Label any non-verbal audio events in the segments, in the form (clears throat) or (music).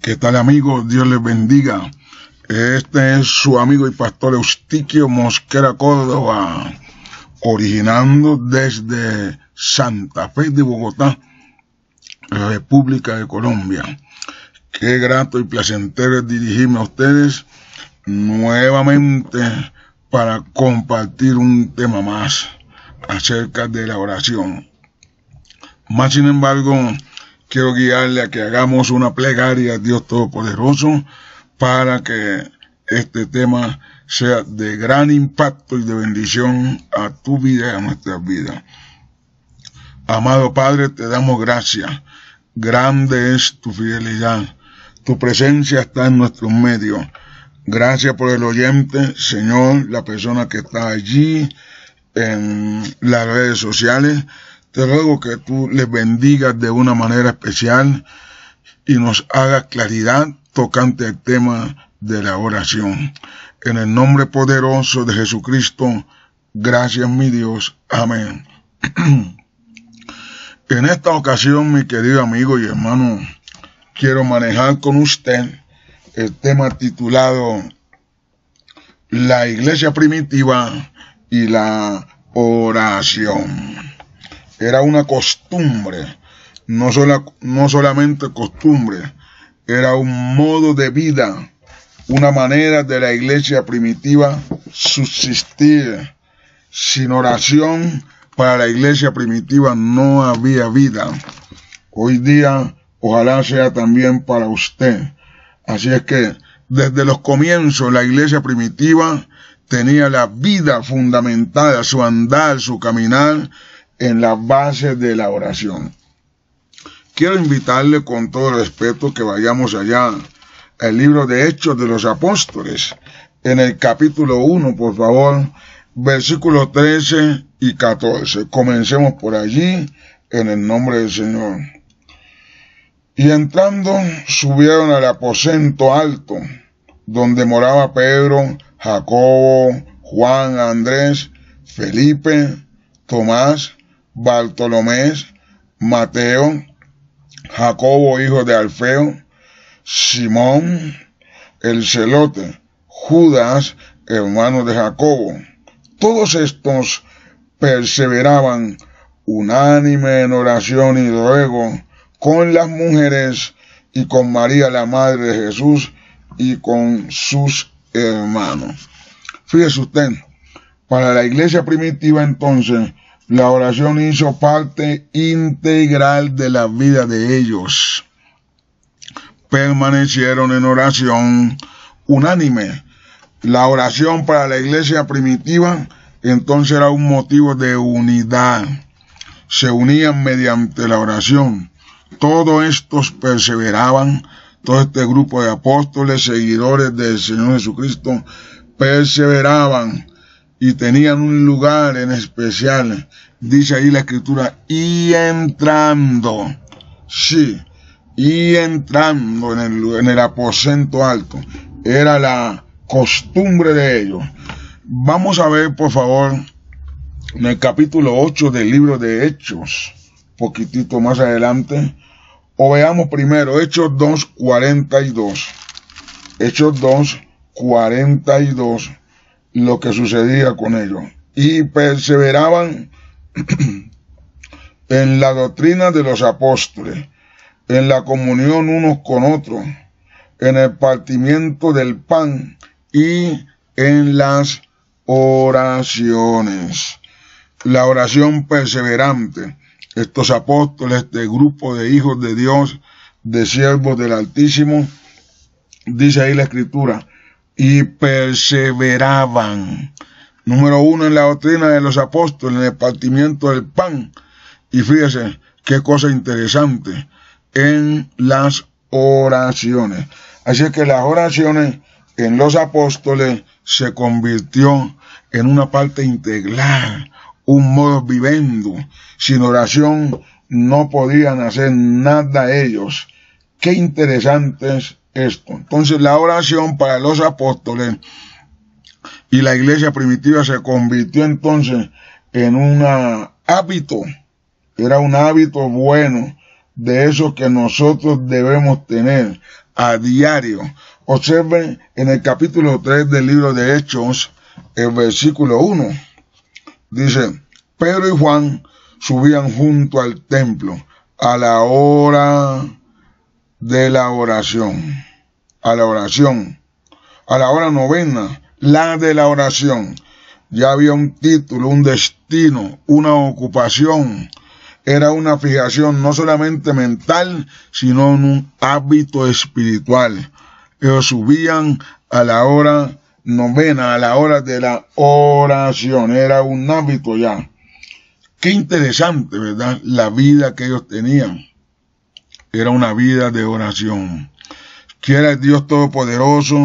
¿Qué tal amigos? Dios les bendiga. Este es su amigo y pastor Eustiquio Mosquera Córdoba, originando desde Santa Fe de Bogotá, República de Colombia. Qué grato y placentero dirigirme a ustedes nuevamente para compartir un tema más acerca de la oración. Más sin embargo, quiero guiarle a que hagamos una plegaria a Dios Todopoderoso para que este tema sea de gran impacto y de bendición a tu vida y a nuestras vidas. Amado Padre, te damos gracias. Grande es tu fidelidad. Tu presencia está en nuestros medios. Gracias por el oyente, Señor, la persona que está allí en las redes sociales. Te ruego que tú les bendigas de una manera especial y nos haga claridad tocante el tema de la oración. En el nombre poderoso de Jesucristo, gracias mi Dios. Amén. (clears throat) en esta ocasión, mi querido amigo y hermano, quiero manejar con usted el tema titulado La iglesia primitiva y la oración era una costumbre, no, no solamente costumbre, era un modo de vida, una manera de la iglesia primitiva subsistir. Sin oración para la iglesia primitiva no había vida. Hoy día ojalá sea también para usted. Así es que desde los comienzos la iglesia primitiva tenía la vida fundamentada, su andar, su caminar, en la base de la oración. Quiero invitarle con todo respeto que vayamos allá al libro de Hechos de los Apóstoles, en el capítulo 1, por favor, versículos 13 y 14. Comencemos por allí, en el nombre del Señor. Y entrando, subieron al aposento alto, donde moraba Pedro, Jacobo, Juan, Andrés, Felipe, Tomás, Bartolomé, Mateo, Jacobo, hijo de Alfeo, Simón, el celote, Judas, hermano de Jacobo. Todos estos perseveraban unánime en oración y ruego con las mujeres y con María la Madre de Jesús y con sus hermanos. Fíjese usted, para la iglesia primitiva entonces la oración hizo parte integral de la vida de ellos. Permanecieron en oración unánime. La oración para la iglesia primitiva entonces era un motivo de unidad. Se unían mediante la oración. Todos estos perseveraban, todo este grupo de apóstoles, seguidores del Señor Jesucristo, perseveraban y tenían un lugar en especial. Dice ahí la escritura, y entrando, sí, y entrando en el, en el aposento alto. Era la costumbre de ellos. Vamos a ver, por favor, en el capítulo 8 del libro de Hechos, poquitito más adelante, o veamos primero Hechos 2.42. Hechos 2.42 lo que sucedía con ellos y perseveraban (clears throat) en la doctrina de los apóstoles, en la comunión unos con otros, en el partimiento del pan y en las oraciones. La oración perseverante. Estos apóstoles, este grupo de hijos de Dios, de siervos del Altísimo, dice ahí la escritura, y perseveraban. Número uno en la doctrina de los apóstoles, en el partimiento del pan. Y fíjese, qué cosa interesante, en las oraciones. Así que las oraciones en los apóstoles se convirtió en una parte integral, un modo vivendo. Sin oración no podían hacer nada ellos. Qué interesantes entonces la oración para los apóstoles y la iglesia primitiva se convirtió entonces en un hábito, era un hábito bueno de eso que nosotros debemos tener a diario. Observen en el capítulo 3 del libro de Hechos, el versículo 1. Dice, Pedro y Juan subían junto al templo a la hora de la oración. A la oración. A la hora novena, la de la oración. Ya había un título, un destino, una ocupación. Era una fijación no solamente mental, sino un hábito espiritual. Ellos subían a la hora novena, a la hora de la oración. Era un hábito ya. Qué interesante, ¿verdad? La vida que ellos tenían era una vida de oración. Quiera Dios Todopoderoso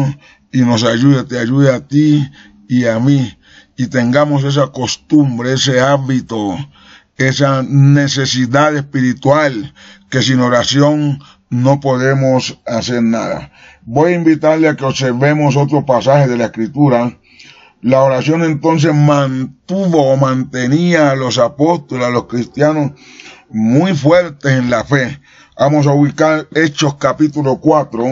y nos ayude, te ayude a ti y a mí, y tengamos esa costumbre, ese hábito, esa necesidad espiritual, que sin oración no podemos hacer nada. Voy a invitarle a que observemos otro pasaje de la escritura. La oración entonces mantuvo o mantenía a los apóstoles, a los cristianos muy fuertes en la fe. Vamos a ubicar Hechos capítulo 4,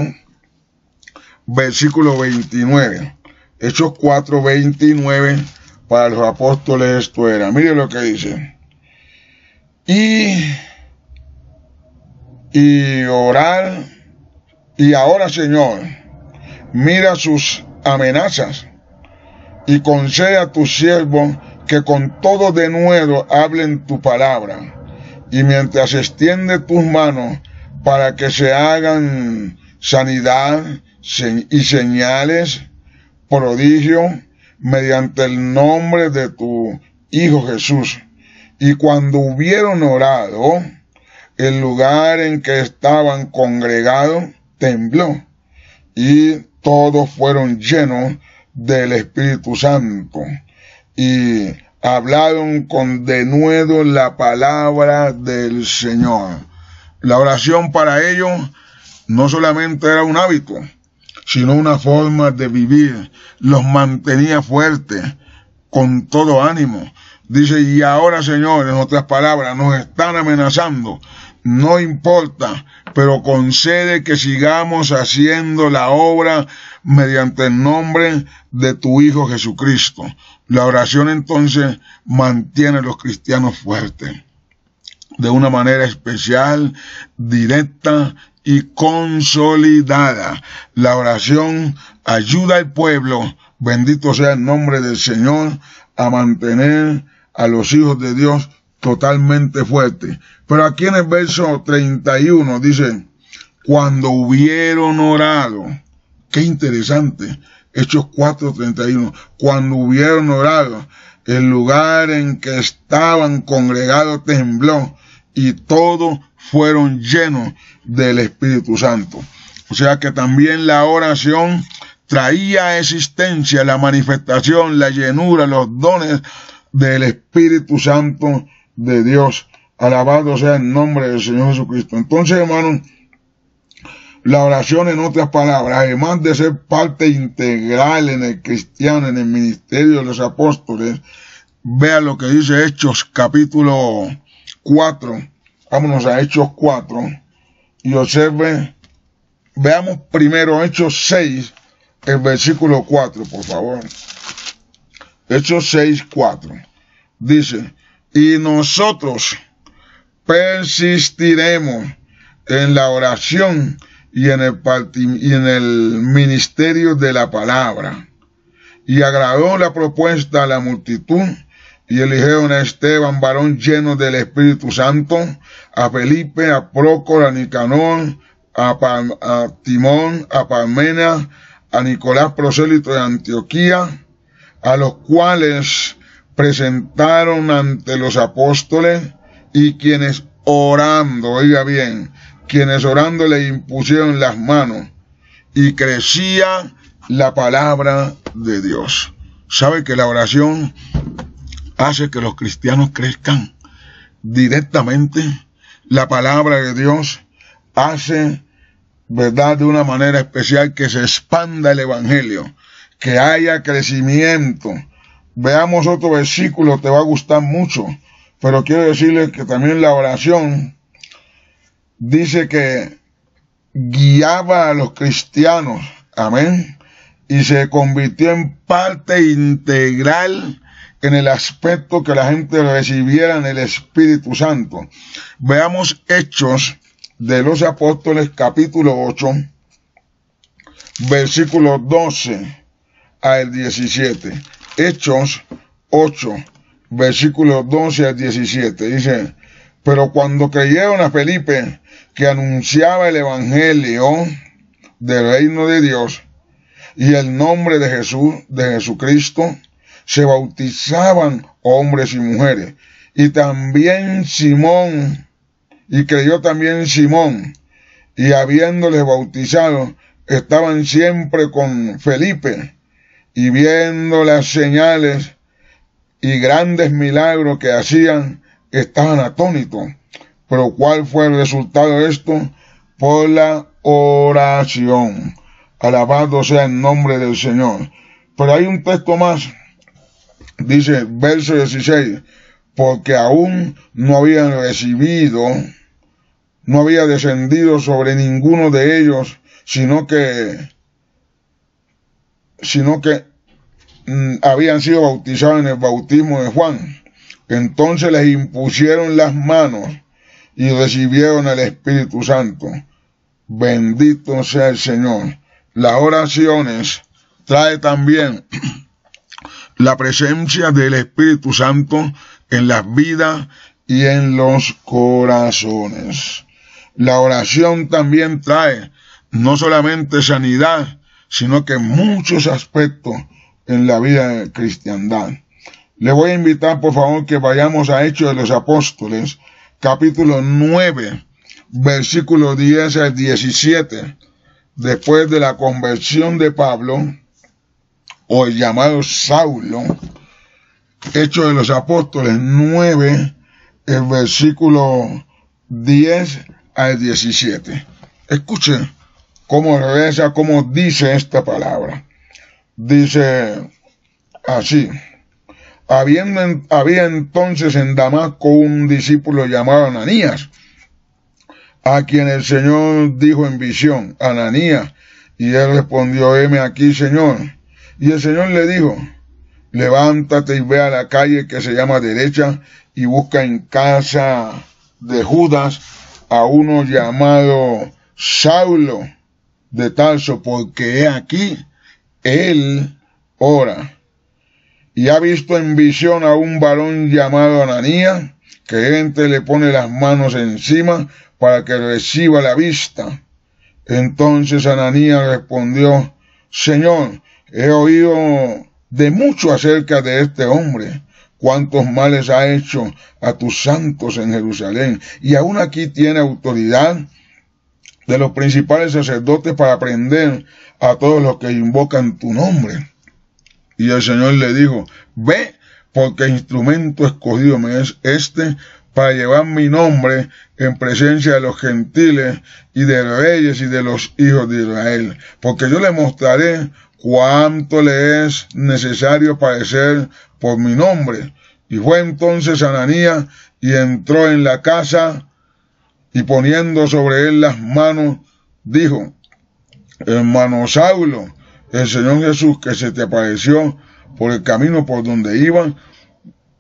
versículo 29. Hechos 4, 29, para los apóstoles esto era. Mire lo que dice. Y, y orar, y ahora Señor, mira sus amenazas y concede a tus siervos que con todo de nuevo hablen tu palabra y mientras extiende tus manos para que se hagan sanidad y señales, prodigio, mediante el nombre de tu Hijo Jesús. Y cuando hubieron orado, el lugar en que estaban congregados tembló y todos fueron llenos del Espíritu Santo y hablaron con denuedo la palabra del Señor. La oración para ellos no solamente era un hábito, sino una forma de vivir. Los mantenía fuertes, con todo ánimo. Dice, y ahora Señor, en otras palabras, nos están amenazando. No importa, pero concede que sigamos haciendo la obra mediante el nombre de tu Hijo Jesucristo. La oración entonces mantiene a los cristianos fuertes de una manera especial, directa y consolidada. La oración ayuda al pueblo, bendito sea el nombre del Señor, a mantener a los hijos de Dios totalmente fuertes. Pero aquí en el verso 31 dice, cuando hubieron orado, Qué interesante. Hechos 4:31. Cuando hubieron orado, el lugar en que estaban congregados tembló y todos fueron llenos del Espíritu Santo. O sea que también la oración traía existencia la manifestación, la llenura, los dones del Espíritu Santo de Dios. Alabado sea el nombre del Señor Jesucristo. Entonces, hermanos, la oración, en otras palabras, además de ser parte integral en el cristiano, en el ministerio de los apóstoles, vea lo que dice Hechos capítulo 4. Vámonos a Hechos 4 y observe, veamos primero Hechos 6, el versículo 4, por favor. Hechos 6, 4. Dice, y nosotros persistiremos en la oración y en el, en el ministerio de la palabra. Y agradó la propuesta a la multitud y eligieron a Esteban, varón lleno del Espíritu Santo, a Felipe, a Prócor, a Nicanor, a, a Timón, a Palmena a Nicolás prosélito de Antioquía, a los cuales presentaron ante los apóstoles y quienes orando, oiga bien, quienes orando le impusieron las manos, y crecía la palabra de Dios. ¿Sabe que la oración hace que los cristianos crezcan directamente? La palabra de Dios hace, ¿verdad?, de una manera especial que se expanda el Evangelio, que haya crecimiento. Veamos otro versículo, te va a gustar mucho, pero quiero decirle que también la oración dice que guiaba a los cristianos, amén, y se convirtió en parte integral en el aspecto que la gente recibiera en el Espíritu Santo. Veamos Hechos de los Apóstoles capítulo 8, versículos 12 al 17. Hechos 8, versículos 12 al 17. Dice, pero cuando creyeron a Felipe, que anunciaba el Evangelio del reino de Dios y el nombre de Jesús, de Jesucristo, se bautizaban hombres y mujeres. Y también Simón, y creyó también Simón, y habiéndoles bautizado, estaban siempre con Felipe, y viendo las señales y grandes milagros que hacían, estaban atónitos. Pero ¿cuál fue el resultado de esto? Por la oración. Alabado sea el nombre del Señor. Pero hay un texto más. Dice, verso 16, porque aún no habían recibido, no había descendido sobre ninguno de ellos, sino que, sino que mm, habían sido bautizados en el bautismo de Juan. Entonces les impusieron las manos y recibieron el Espíritu Santo. Bendito sea el Señor. Las oraciones trae también (clears throat) la presencia del Espíritu Santo en las vidas y en los corazones. La oración también trae no solamente sanidad, sino que muchos aspectos en la vida de cristiandad. Le voy a invitar, por favor, que vayamos a Hechos de los Apóstoles, capítulo 9, versículo 10 al 17. Después de la conversión de Pablo, o el llamado Saulo, Hechos de los Apóstoles 9, el versículo 10 al 17. Escuchen cómo regresa, cómo dice esta palabra. Dice así había entonces en Damasco un discípulo llamado Ananías, a quien el Señor dijo en visión, Ananías, y él respondió, heme aquí, Señor. Y el Señor le dijo, levántate y ve a la calle que se llama derecha y busca en casa de Judas a uno llamado Saulo de Tarso, porque he aquí, él ora y ha visto en visión a un varón llamado Ananías, que entre le pone las manos encima para que reciba la vista. Entonces Ananías respondió, Señor, he oído de mucho acerca de este hombre, cuántos males ha hecho a tus santos en Jerusalén, y aún aquí tiene autoridad de los principales sacerdotes para aprender... a todos los que invocan tu nombre. Y el Señor le dijo, ve, porque instrumento escogido me es este para llevar mi nombre en presencia de los gentiles y de reyes y de los hijos de Israel, porque yo le mostraré cuánto le es necesario padecer por mi nombre. Y fue entonces Ananías y entró en la casa y poniendo sobre él las manos, dijo, hermano Saulo, el Señor Jesús que se te apareció por el camino por donde iban,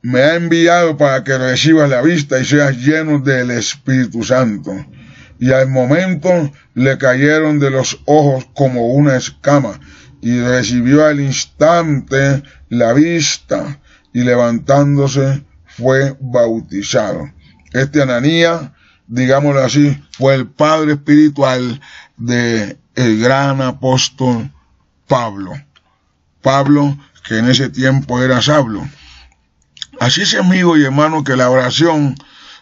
me ha enviado para que recibas la vista y seas lleno del Espíritu Santo. Y al momento le cayeron de los ojos como una escama, y recibió al instante la vista, y levantándose fue bautizado. Este Ananía, digámoslo así, fue el padre espiritual de gran apóstol Pablo. Pablo, que en ese tiempo era Sablo. Así es, amigo y hermano, que la oración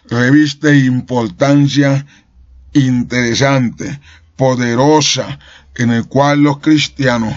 reviste importancia interesante, poderosa, en el cual los cristianos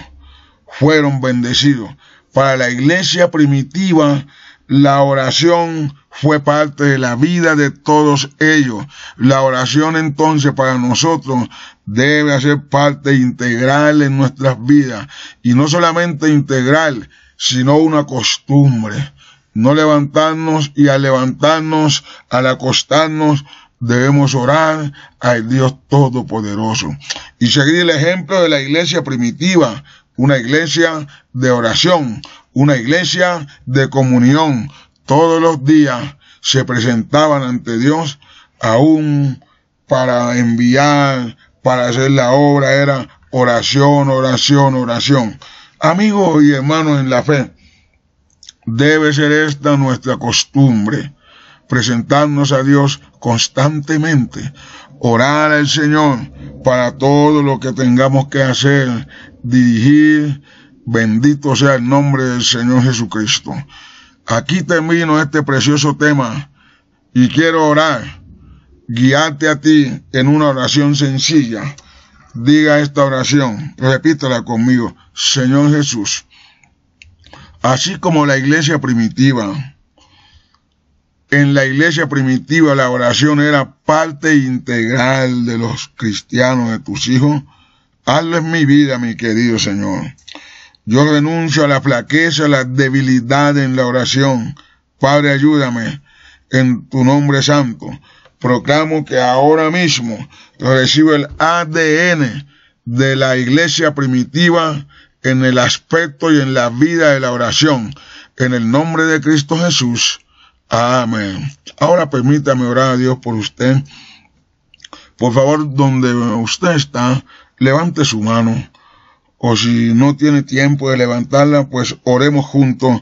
fueron bendecidos. Para la iglesia primitiva, la oración fue parte de la vida de todos ellos. La oración entonces para nosotros debe ser parte integral en nuestras vidas y no solamente integral, sino una costumbre. No levantarnos y al levantarnos, al acostarnos, debemos orar al Dios Todopoderoso y seguir el ejemplo de la iglesia primitiva, una iglesia de oración, una iglesia de comunión, todos los días se presentaban ante Dios aún para enviar, para hacer la obra, era oración, oración, oración. Amigos y hermanos en la fe, debe ser esta nuestra costumbre, presentarnos a Dios constantemente, orar al Señor para todo lo que tengamos que hacer, dirigir, bendito sea el nombre del Señor Jesucristo. Aquí termino este precioso tema y quiero orar, guiarte a ti en una oración sencilla. Diga esta oración, repítela conmigo, Señor Jesús. Así como la iglesia primitiva, en la iglesia primitiva la oración era parte integral de los cristianos, de tus hijos, hazlo mi vida, mi querido Señor. Yo renuncio a la flaqueza, a la debilidad en la oración. Padre, ayúdame en tu nombre santo. Proclamo que ahora mismo recibo el ADN de la iglesia primitiva en el aspecto y en la vida de la oración. En el nombre de Cristo Jesús. Amén. Ahora permítame orar a Dios por usted. Por favor, donde usted está, levante su mano o si no tiene tiempo de levantarla, pues oremos juntos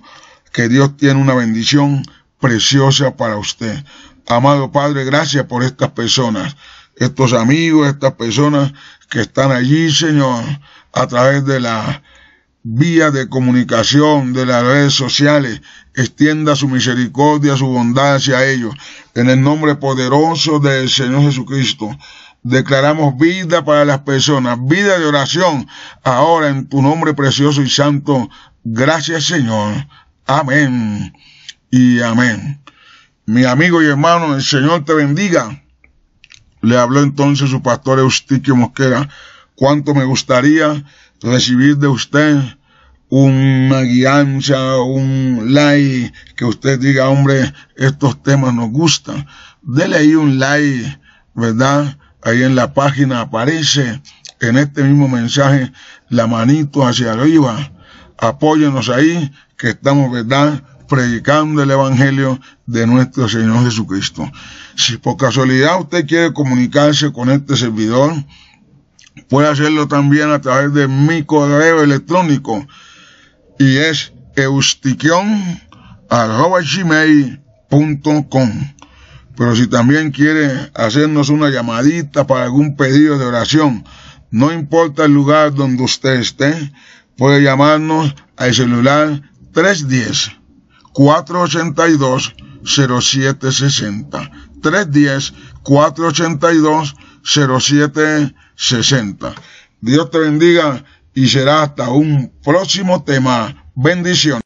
que Dios tiene una bendición preciosa para usted. Amado Padre, gracias por estas personas, estos amigos, estas personas que están allí, Señor, a través de la vía de comunicación, de las redes sociales. Extienda su misericordia, su bondad hacia ellos. En el nombre poderoso del Señor Jesucristo. Declaramos vida para las personas, vida de oración, ahora en tu nombre precioso y santo. Gracias Señor. Amén y amén. Mi amigo y hermano, el Señor te bendiga. Le habló entonces su pastor Eustiquio Mosquera. Cuánto me gustaría recibir de usted una guianza, un like, que usted diga, hombre, estos temas nos gustan. Dele ahí un like, ¿verdad? ahí en la página aparece en este mismo mensaje la manito hacia arriba. Apóyenos ahí que estamos, ¿verdad? predicando el Evangelio de nuestro Señor Jesucristo. Si por casualidad usted quiere comunicarse con este servidor, puede hacerlo también a través de mi correo electrónico y es eustiquion.com. Pero si también quiere hacernos una llamadita para algún pedido de oración, no importa el lugar donde usted esté, puede llamarnos al celular 310 482 0760 310 482 0760 Dios te bendiga y será hasta un próximo tema. Bendiciones.